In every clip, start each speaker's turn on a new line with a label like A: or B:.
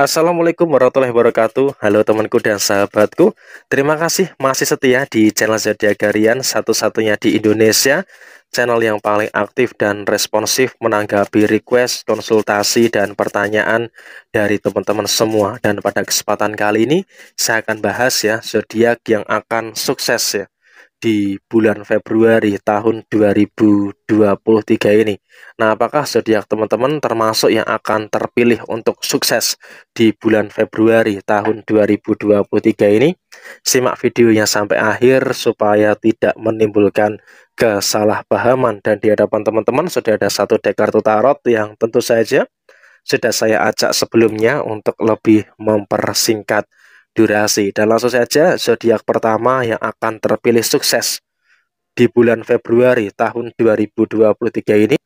A: Assalamualaikum warahmatullahi wabarakatuh Halo temanku dan sahabatku Terima kasih masih setia di channel Zodiac Garian Satu-satunya di Indonesia Channel yang paling aktif dan responsif Menanggapi request, konsultasi, dan pertanyaan Dari teman-teman semua Dan pada kesempatan kali ini Saya akan bahas ya Zodiac yang akan sukses ya di bulan Februari tahun 2023 ini. Nah, apakah zodiak teman-teman termasuk yang akan terpilih untuk sukses di bulan Februari tahun 2023 ini? Simak videonya sampai akhir supaya tidak menimbulkan kesalahpahaman dan di hadapan teman-teman sudah ada satu deck kartu tarot yang tentu saja sudah saya ajak sebelumnya untuk lebih mempersingkat durasi. Dan langsung saja zodiak pertama yang akan terpilih sukses di bulan Februari tahun 2023 ini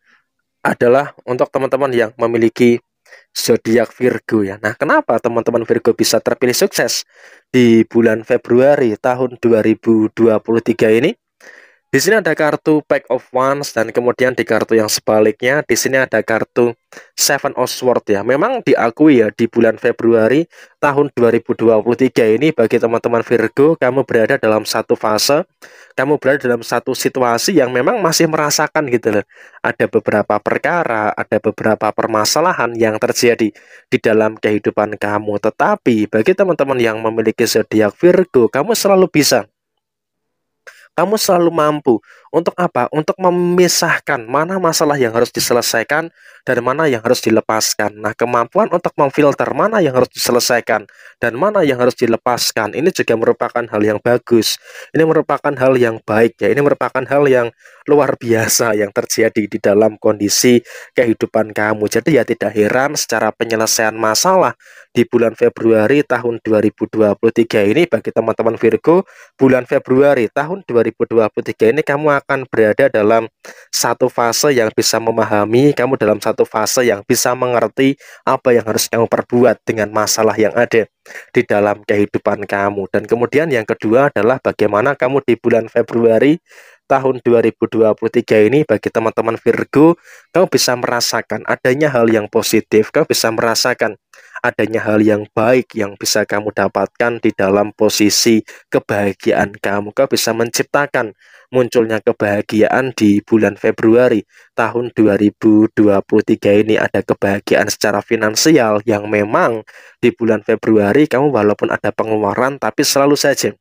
A: adalah untuk teman-teman yang memiliki zodiak Virgo ya. Nah, kenapa teman-teman Virgo bisa terpilih sukses di bulan Februari tahun 2023 ini? Di sini ada kartu Pack of Wands dan kemudian di kartu yang sebaliknya di sini ada kartu Seven of Swords ya. Memang diakui ya di bulan Februari tahun 2023 ini bagi teman-teman Virgo kamu berada dalam satu fase, kamu berada dalam satu situasi yang memang masih merasakan gitu loh. Ada beberapa perkara, ada beberapa permasalahan yang terjadi di dalam kehidupan kamu. Tetapi bagi teman-teman yang memiliki zodiak Virgo, kamu selalu bisa kamu selalu mampu untuk apa? Untuk memisahkan mana masalah yang harus diselesaikan dan mana yang harus dilepaskan. Nah, kemampuan untuk memfilter mana yang harus diselesaikan dan mana yang harus dilepaskan ini juga merupakan hal yang bagus. Ini merupakan hal yang baik ya. Ini merupakan hal yang luar biasa yang terjadi di dalam kondisi kehidupan kamu. Jadi ya tidak heran secara penyelesaian masalah di bulan Februari tahun 2023 ini bagi teman-teman Virgo, bulan Februari tahun 2023 ini kamu akan akan berada dalam satu fase yang bisa memahami, kamu dalam satu fase yang bisa mengerti apa yang harus kamu perbuat dengan masalah yang ada di dalam kehidupan kamu. Dan kemudian yang kedua adalah bagaimana kamu di bulan Februari tahun 2023 ini bagi teman-teman Virgo, kamu bisa merasakan adanya hal yang positif, kamu bisa merasakan adanya hal yang baik yang bisa kamu dapatkan di dalam posisi kebahagiaan kamu. Kau bisa menciptakan munculnya kebahagiaan di bulan Februari tahun 2023 ini ada kebahagiaan secara finansial yang memang di bulan Februari kamu walaupun ada pengeluaran tapi selalu saja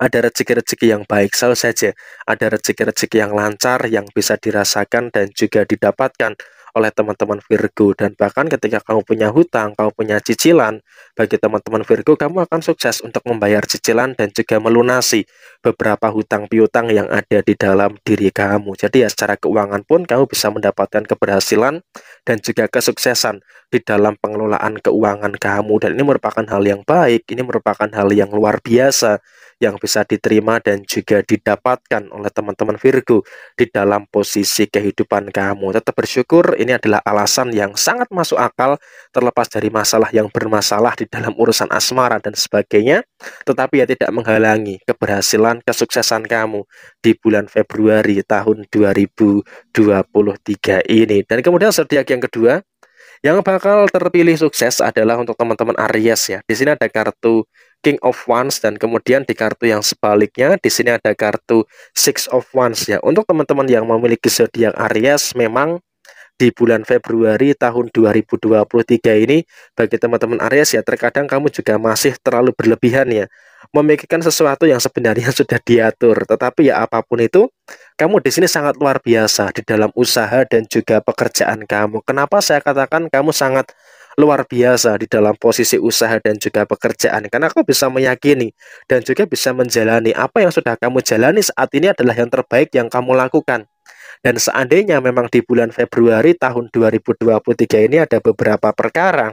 A: ada rezeki-rezeki yang baik selalu saja ada rezeki-rezeki yang lancar yang bisa dirasakan dan juga didapatkan oleh teman-teman Virgo dan bahkan ketika kamu punya hutang, kamu punya cicilan, bagi teman-teman Virgo kamu akan sukses untuk membayar cicilan dan juga melunasi beberapa hutang piutang yang ada di dalam diri kamu. Jadi ya secara keuangan pun kamu bisa mendapatkan keberhasilan dan juga kesuksesan di dalam pengelolaan keuangan kamu dan ini merupakan hal yang baik, ini merupakan hal yang luar biasa yang bisa diterima dan juga didapatkan oleh teman-teman Virgo di dalam posisi kehidupan kamu. Tetap bersyukur ini adalah alasan yang sangat masuk akal terlepas dari masalah yang bermasalah di dalam urusan asmara dan sebagainya, tetapi ya tidak menghalangi keberhasilan kesuksesan kamu di bulan Februari tahun 2023 ini. Dan kemudian zodiak yang kedua yang bakal terpilih sukses adalah untuk teman-teman Aries ya. Di sini ada kartu King of Wands dan kemudian di kartu yang sebaliknya di sini ada kartu Six of Wands ya. Untuk teman-teman yang memiliki zodiak Aries memang di bulan Februari tahun 2023 ini bagi teman-teman Aries ya terkadang kamu juga masih terlalu berlebihan ya memikirkan sesuatu yang sebenarnya sudah diatur tetapi ya apapun itu kamu di sini sangat luar biasa di dalam usaha dan juga pekerjaan kamu kenapa saya katakan kamu sangat luar biasa di dalam posisi usaha dan juga pekerjaan karena kau bisa meyakini dan juga bisa menjalani apa yang sudah kamu jalani saat ini adalah yang terbaik yang kamu lakukan. Dan seandainya memang di bulan Februari tahun 2023 ini ada beberapa perkara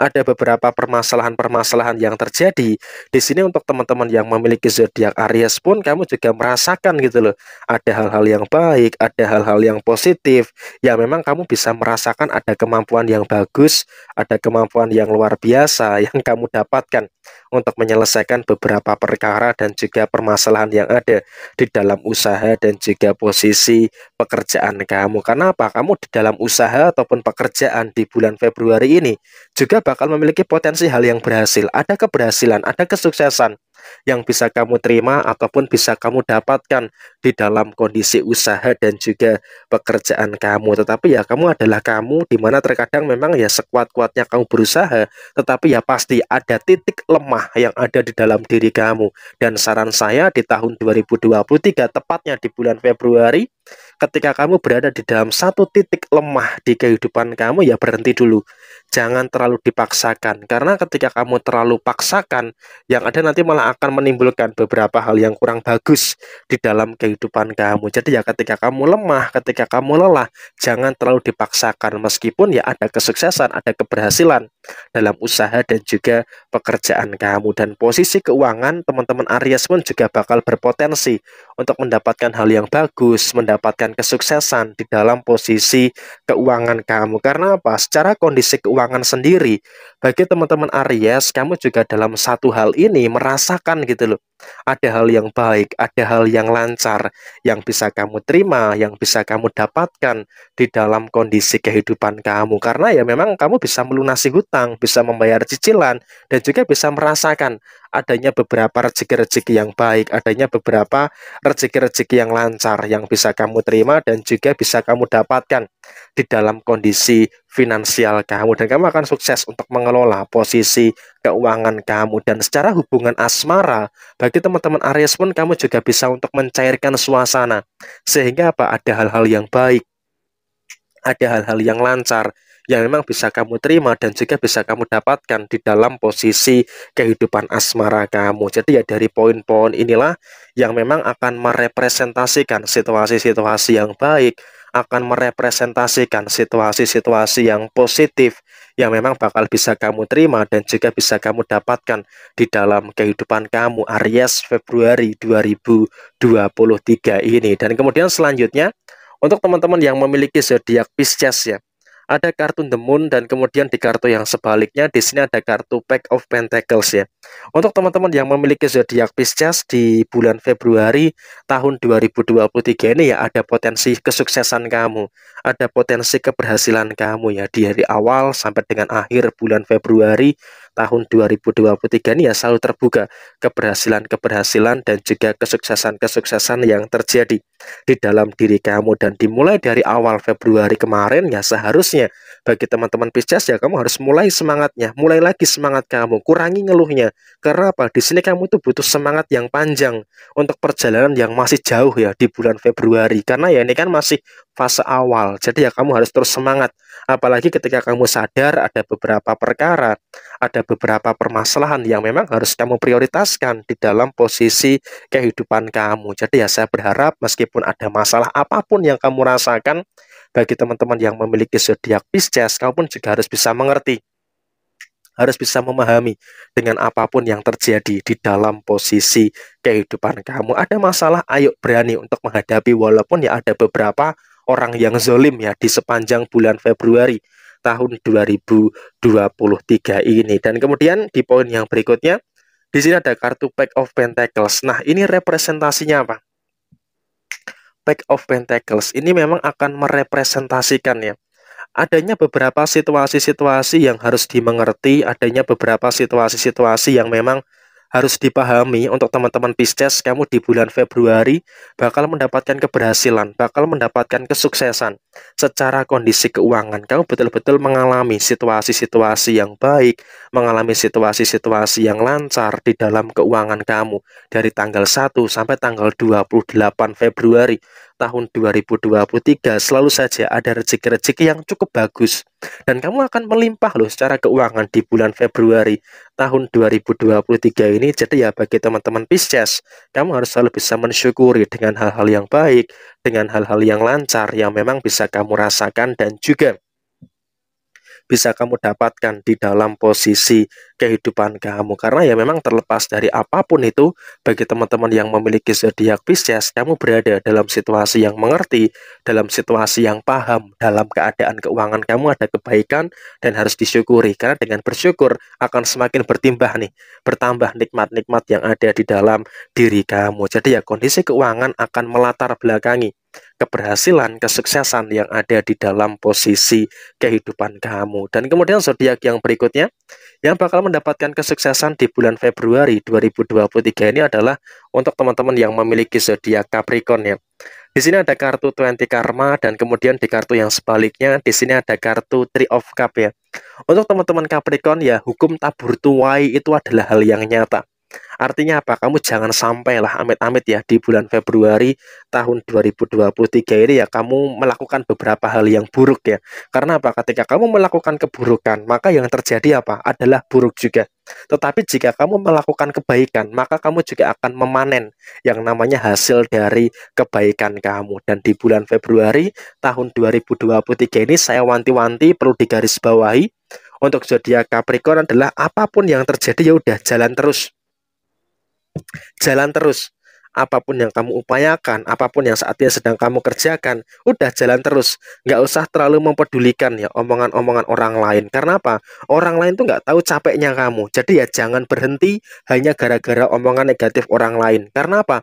A: ada beberapa permasalahan-permasalahan yang terjadi. Di sini untuk teman-teman yang memiliki zodiak Aries pun kamu juga merasakan gitu loh. Ada hal-hal yang baik, ada hal-hal yang positif. Ya memang kamu bisa merasakan ada kemampuan yang bagus, ada kemampuan yang luar biasa yang kamu dapatkan untuk menyelesaikan beberapa perkara dan juga permasalahan yang ada di dalam usaha dan juga posisi pekerjaan kamu. Karena apa? Kamu di dalam usaha ataupun pekerjaan di bulan Februari ini juga bakal memiliki potensi hal yang berhasil. Ada keberhasilan, ada kesuksesan yang bisa kamu terima ataupun bisa kamu dapatkan di dalam kondisi usaha dan juga pekerjaan kamu. Tetapi ya kamu adalah kamu di mana terkadang memang ya sekuat-kuatnya kamu berusaha, tetapi ya pasti ada titik lemah yang ada di dalam diri kamu. Dan saran saya di tahun 2023 tepatnya di bulan Februari Ketika kamu berada di dalam satu titik lemah di kehidupan kamu, ya berhenti dulu. Jangan terlalu dipaksakan, karena ketika kamu terlalu paksakan, yang ada nanti malah akan menimbulkan beberapa hal yang kurang bagus di dalam kehidupan kamu. Jadi, ya, ketika kamu lemah, ketika kamu lelah, jangan terlalu dipaksakan, meskipun ya ada kesuksesan, ada keberhasilan dalam usaha dan juga pekerjaan kamu, dan posisi keuangan teman-teman Aries pun juga bakal berpotensi untuk mendapatkan hal yang bagus, mendapatkan kesuksesan di dalam posisi keuangan kamu. Karena apa? Secara kondisi keuangan sendiri, bagi teman-teman Aries, kamu juga dalam satu hal ini merasakan gitu loh. Ada hal yang baik, ada hal yang lancar yang bisa kamu terima, yang bisa kamu dapatkan di dalam kondisi kehidupan kamu. Karena ya memang kamu bisa melunasi hutang, bisa membayar cicilan, dan juga bisa merasakan adanya beberapa rezeki-rezeki yang baik, adanya beberapa rezeki-rezeki yang lancar yang bisa kamu terima dan juga bisa kamu dapatkan di dalam kondisi finansial kamu dan kamu akan sukses untuk mengelola posisi keuangan kamu dan secara hubungan asmara bagi teman-teman Aries pun kamu juga bisa untuk mencairkan suasana sehingga apa ada hal-hal yang baik ada hal-hal yang lancar yang memang bisa kamu terima dan juga bisa kamu dapatkan di dalam posisi kehidupan asmara kamu. Jadi ya dari poin-poin inilah yang memang akan merepresentasikan situasi-situasi yang baik, akan merepresentasikan situasi-situasi yang positif yang memang bakal bisa kamu terima dan juga bisa kamu dapatkan di dalam kehidupan kamu Aries Februari 2023 ini. Dan kemudian selanjutnya untuk teman-teman yang memiliki zodiak Pisces ya, ada kartu The Moon dan kemudian di kartu yang sebaliknya di sini ada kartu Pack of Pentacles ya. Untuk teman-teman yang memiliki zodiak Pisces di bulan Februari tahun 2023 ini ya ada potensi kesuksesan kamu, ada potensi keberhasilan kamu ya di hari awal sampai dengan akhir bulan Februari tahun 2023 ini ya selalu terbuka keberhasilan-keberhasilan dan juga kesuksesan-kesuksesan yang terjadi di dalam diri kamu dan dimulai dari awal Februari kemarin ya seharusnya bagi teman-teman Pisces ya kamu harus mulai semangatnya, mulai lagi semangat kamu, kurangi ngeluhnya. Karena apa? Di sini kamu itu butuh semangat yang panjang untuk perjalanan yang masih jauh ya di bulan Februari karena ya ini kan masih fase awal. Jadi ya kamu harus terus semangat apalagi ketika kamu sadar ada beberapa perkara ada beberapa permasalahan yang memang harus kamu prioritaskan di dalam posisi kehidupan kamu. Jadi ya saya berharap meskipun ada masalah apapun yang kamu rasakan bagi teman-teman yang memiliki zodiak Pisces, kamu pun juga harus bisa mengerti harus bisa memahami dengan apapun yang terjadi di dalam posisi kehidupan kamu. Ada masalah, ayo berani untuk menghadapi walaupun ya ada beberapa orang yang zolim ya di sepanjang bulan Februari tahun 2023 ini. Dan kemudian di poin yang berikutnya, di sini ada kartu Pack of Pentacles. Nah, ini representasinya apa? Pack of Pentacles ini memang akan merepresentasikan ya adanya beberapa situasi-situasi yang harus dimengerti, adanya beberapa situasi-situasi yang memang harus dipahami untuk teman-teman Pisces kamu di bulan Februari bakal mendapatkan keberhasilan, bakal mendapatkan kesuksesan secara kondisi keuangan. Kamu betul-betul mengalami situasi-situasi yang baik, mengalami situasi-situasi yang lancar di dalam keuangan kamu dari tanggal 1 sampai tanggal 28 Februari tahun 2023 selalu saja ada rezeki-rezeki yang cukup bagus dan kamu akan melimpah loh secara keuangan di bulan Februari tahun 2023 ini jadi ya bagi teman-teman Pisces kamu harus selalu bisa mensyukuri dengan hal-hal yang baik dengan hal-hal yang lancar yang memang bisa kamu rasakan dan juga bisa kamu dapatkan di dalam posisi kehidupan kamu. Karena ya memang terlepas dari apapun itu, bagi teman-teman yang memiliki zodiak Pisces, kamu berada dalam situasi yang mengerti, dalam situasi yang paham, dalam keadaan keuangan kamu ada kebaikan dan harus disyukuri. Karena dengan bersyukur akan semakin bertimbah nih, bertambah nikmat-nikmat yang ada di dalam diri kamu. Jadi ya kondisi keuangan akan melatar belakangi keberhasilan, kesuksesan yang ada di dalam posisi kehidupan kamu. Dan kemudian zodiak yang berikutnya yang bakal mendapatkan kesuksesan di bulan Februari 2023 ini adalah untuk teman-teman yang memiliki zodiak Capricorn ya. Di sini ada kartu 20 Karma dan kemudian di kartu yang sebaliknya di sini ada kartu Three of Cup ya. Untuk teman-teman Capricorn ya hukum tabur tuai itu adalah hal yang nyata. Artinya apa? Kamu jangan sampailah amit-amit ya di bulan Februari tahun 2023 ini ya kamu melakukan beberapa hal yang buruk ya. Karena apa? Ketika kamu melakukan keburukan, maka yang terjadi apa? Adalah buruk juga. Tetapi jika kamu melakukan kebaikan, maka kamu juga akan memanen yang namanya hasil dari kebaikan kamu. Dan di bulan Februari tahun 2023 ini saya wanti-wanti perlu digarisbawahi untuk zodiak Capricorn adalah apapun yang terjadi ya udah jalan terus jalan terus apapun yang kamu upayakan, apapun yang saat ini sedang kamu kerjakan, udah jalan terus. Nggak usah terlalu mempedulikan ya omongan-omongan orang lain. Karena apa? Orang lain tuh nggak tahu capeknya kamu. Jadi ya jangan berhenti hanya gara-gara omongan negatif orang lain. Karena apa?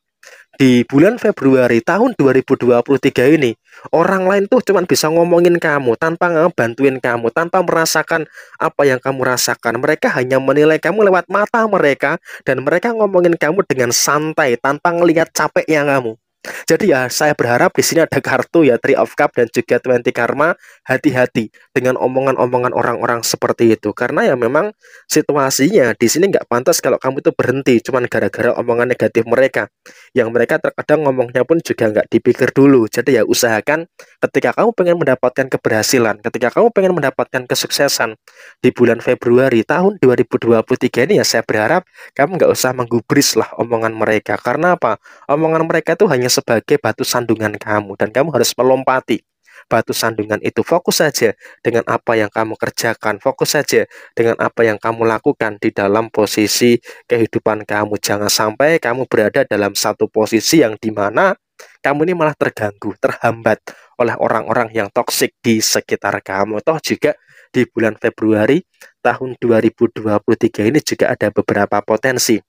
A: di bulan Februari tahun 2023 ini orang lain tuh cuma bisa ngomongin kamu tanpa ngebantuin kamu tanpa merasakan apa yang kamu rasakan mereka hanya menilai kamu lewat mata mereka dan mereka ngomongin kamu dengan santai tanpa ngelihat capeknya kamu jadi ya saya berharap di sini ada kartu ya Three of Cup dan juga Twenty Karma hati-hati dengan omongan-omongan orang-orang seperti itu karena ya memang situasinya di sini nggak pantas kalau kamu itu berhenti cuman gara-gara omongan negatif mereka yang mereka terkadang ngomongnya pun juga nggak dipikir dulu jadi ya usahakan ketika kamu pengen mendapatkan keberhasilan ketika kamu pengen mendapatkan kesuksesan di bulan Februari tahun 2023 ini ya saya berharap kamu nggak usah menggubris lah omongan mereka karena apa omongan mereka tuh hanya sebagai batu sandungan kamu dan kamu harus melompati batu sandungan itu. Fokus saja dengan apa yang kamu kerjakan, fokus saja dengan apa yang kamu lakukan di dalam posisi kehidupan kamu. Jangan sampai kamu berada dalam satu posisi yang dimana kamu ini malah terganggu, terhambat oleh orang-orang yang toksik di sekitar kamu. Toh juga di bulan Februari tahun 2023 ini juga ada beberapa potensi.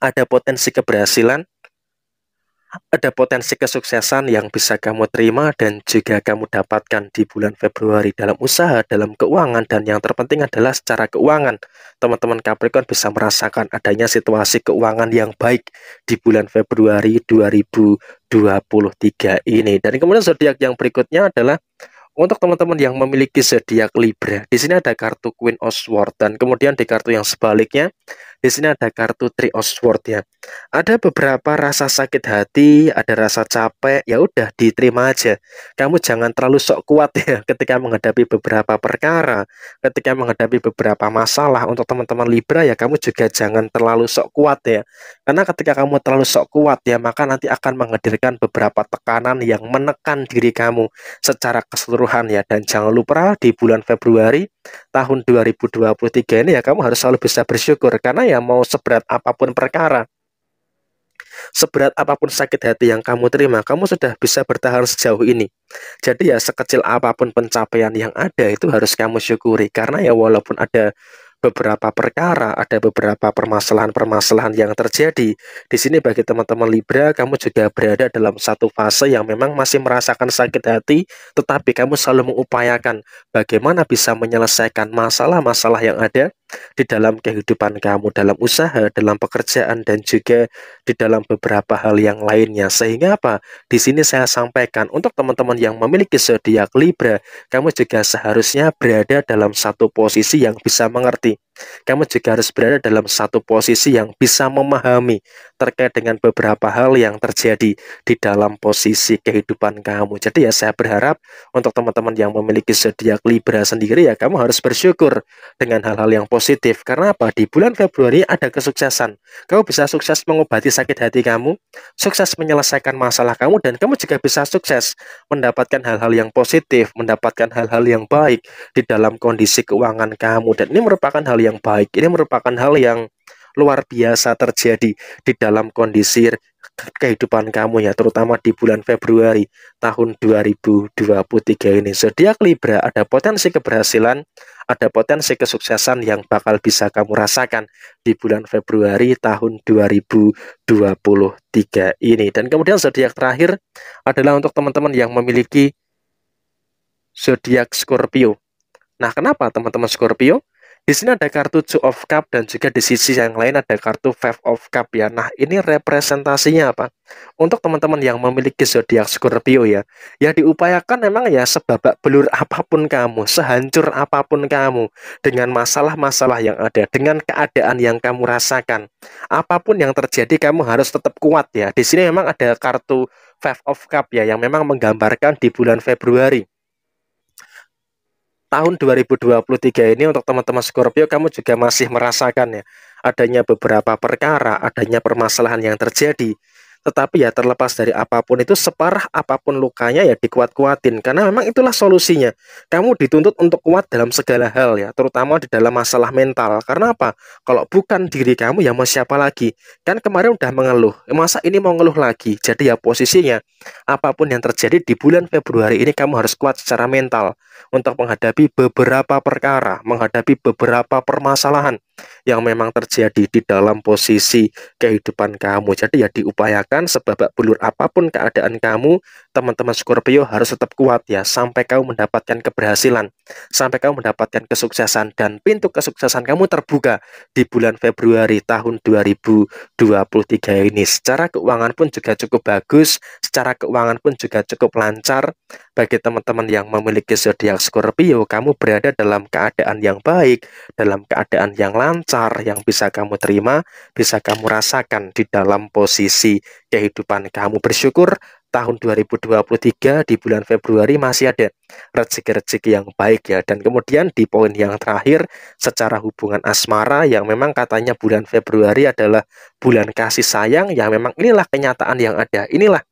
A: Ada potensi keberhasilan, ada potensi kesuksesan yang bisa kamu terima dan juga kamu dapatkan di bulan Februari dalam usaha, dalam keuangan, dan yang terpenting adalah secara keuangan. Teman-teman Capricorn bisa merasakan adanya situasi keuangan yang baik di bulan Februari 2023 ini. Dan kemudian zodiak yang berikutnya adalah untuk teman-teman yang memiliki zodiak Libra, di sini ada kartu Queen of Swords dan kemudian di kartu yang sebaliknya di sini ada kartu Three of Swords ya. Ada beberapa rasa sakit hati, ada rasa capek, ya udah diterima aja. Kamu jangan terlalu sok kuat ya ketika menghadapi beberapa perkara, ketika menghadapi beberapa masalah. Untuk teman-teman Libra ya kamu juga jangan terlalu sok kuat ya. Karena ketika kamu terlalu sok kuat ya maka nanti akan menghadirkan beberapa tekanan yang menekan diri kamu secara keseluruhan Tuhan ya dan jangan lupa di bulan Februari tahun 2023 ini ya kamu harus selalu bisa bersyukur karena ya mau seberat apapun perkara seberat apapun sakit hati yang kamu terima kamu sudah bisa bertahan sejauh ini jadi ya sekecil apapun pencapaian yang ada itu harus kamu syukuri karena ya walaupun ada beberapa perkara, ada beberapa permasalahan-permasalahan yang terjadi. Di sini bagi teman-teman Libra, kamu juga berada dalam satu fase yang memang masih merasakan sakit hati, tetapi kamu selalu mengupayakan bagaimana bisa menyelesaikan masalah-masalah yang ada di dalam kehidupan kamu, dalam usaha, dalam pekerjaan, dan juga di dalam beberapa hal yang lainnya. Sehingga apa? Di sini saya sampaikan untuk teman-teman yang memiliki zodiak Libra, kamu juga seharusnya berada dalam satu posisi yang bisa mengerti kamu juga harus berada dalam satu posisi yang bisa memahami terkait dengan beberapa hal yang terjadi di dalam posisi kehidupan kamu. Jadi ya saya berharap untuk teman-teman yang memiliki zodiak Libra sendiri ya kamu harus bersyukur dengan hal-hal yang positif. Karena apa? Di bulan Februari ada kesuksesan. Kamu bisa sukses mengobati sakit hati kamu, sukses menyelesaikan masalah kamu dan kamu juga bisa sukses mendapatkan hal-hal yang positif, mendapatkan hal-hal yang baik di dalam kondisi keuangan kamu dan ini merupakan hal yang yang baik. Ini merupakan hal yang luar biasa terjadi di dalam kondisi kehidupan kamu ya, terutama di bulan Februari tahun 2023 ini. Zodiak Libra ada potensi keberhasilan, ada potensi kesuksesan yang bakal bisa kamu rasakan di bulan Februari tahun 2023 ini. Dan kemudian zodiak terakhir adalah untuk teman-teman yang memiliki zodiak Scorpio. Nah, kenapa teman-teman Scorpio? Di sini ada kartu Two of Cup dan juga di sisi yang lain ada kartu Five of Cup ya. Nah, ini representasinya apa? Untuk teman-teman yang memiliki zodiak Scorpio ya, ya diupayakan memang ya sebabak belur apapun kamu, sehancur apapun kamu, dengan masalah-masalah yang ada, dengan keadaan yang kamu rasakan, apapun yang terjadi kamu harus tetap kuat ya. Di sini memang ada kartu Five of Cup ya yang memang menggambarkan di bulan Februari tahun 2023 ini untuk teman-teman Scorpio kamu juga masih merasakan ya adanya beberapa perkara, adanya permasalahan yang terjadi tetapi ya terlepas dari apapun itu separah apapun lukanya ya dikuat-kuatin karena memang itulah solusinya. Kamu dituntut untuk kuat dalam segala hal ya, terutama di dalam masalah mental. Karena apa? Kalau bukan diri kamu ya mau siapa lagi? Kan kemarin udah mengeluh. Eh, masa ini mau ngeluh lagi? Jadi ya posisinya apapun yang terjadi di bulan Februari ini kamu harus kuat secara mental untuk menghadapi beberapa perkara, menghadapi beberapa permasalahan yang memang terjadi di dalam posisi kehidupan kamu. Jadi ya diupayakan sebab belur apapun keadaan kamu, teman-teman Scorpio harus tetap kuat ya sampai kamu mendapatkan keberhasilan, sampai kamu mendapatkan kesuksesan dan pintu kesuksesan kamu terbuka di bulan Februari tahun 2023 ini. Secara keuangan pun juga cukup bagus, secara keuangan pun juga cukup lancar bagi teman-teman yang memiliki zodiak Scorpio, kamu berada dalam keadaan yang baik, dalam keadaan yang lancar lancar yang bisa kamu terima, bisa kamu rasakan di dalam posisi kehidupan kamu. Bersyukur tahun 2023 di bulan Februari masih ada rezeki-rezeki yang baik ya. Dan kemudian di poin yang terakhir secara hubungan asmara yang memang katanya bulan Februari adalah bulan kasih sayang yang memang inilah kenyataan yang ada. Inilah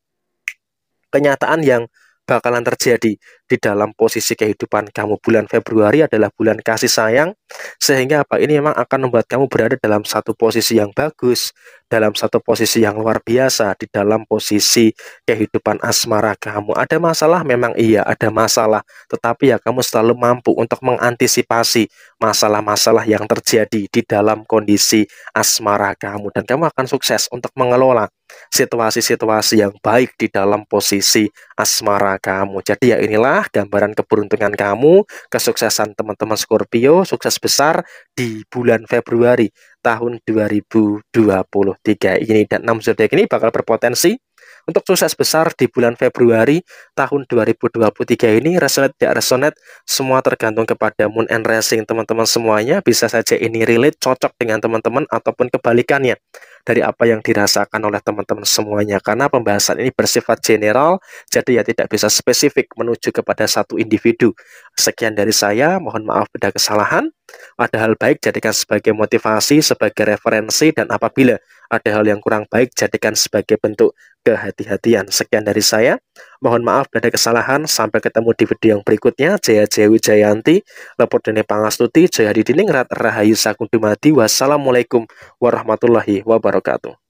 A: kenyataan yang bakalan terjadi di dalam posisi kehidupan kamu. Bulan Februari adalah bulan kasih sayang, sehingga apa ini memang akan membuat kamu berada dalam satu posisi yang bagus, dalam satu posisi yang luar biasa, di dalam posisi kehidupan asmara kamu. Ada masalah memang iya, ada masalah, tetapi ya kamu selalu mampu untuk mengantisipasi masalah-masalah yang terjadi di dalam kondisi asmara kamu, dan kamu akan sukses untuk mengelola situasi-situasi yang baik di dalam posisi asmara kamu. Jadi ya inilah rumah, gambaran keberuntungan kamu, kesuksesan teman-teman Scorpio, sukses besar di bulan Februari tahun 2023 ini. Dan 6 zodiak ini bakal berpotensi untuk sukses besar di bulan Februari tahun 2023 ini resonate tidak resonate semua tergantung kepada moon and rising teman-teman semuanya bisa saja ini relate cocok dengan teman-teman ataupun kebalikannya dari apa yang dirasakan oleh teman-teman semuanya karena pembahasan ini bersifat general jadi ya tidak bisa spesifik menuju kepada satu individu. Sekian dari saya, mohon maaf bila kesalahan. Ada hal baik jadikan sebagai motivasi, sebagai referensi dan apabila ada hal yang kurang baik jadikan sebagai bentuk kehati-hatian. Sekian dari saya. Mohon maaf bila kesalahan. Sampai ketemu di video yang berikutnya. Jaya Jaya Wijayanti, Lepot Dene Pangastuti, Jaya Didiningrat, Rahayu Sagung Dumadi. Wassalamualaikum warahmatullahi wabarakatuh.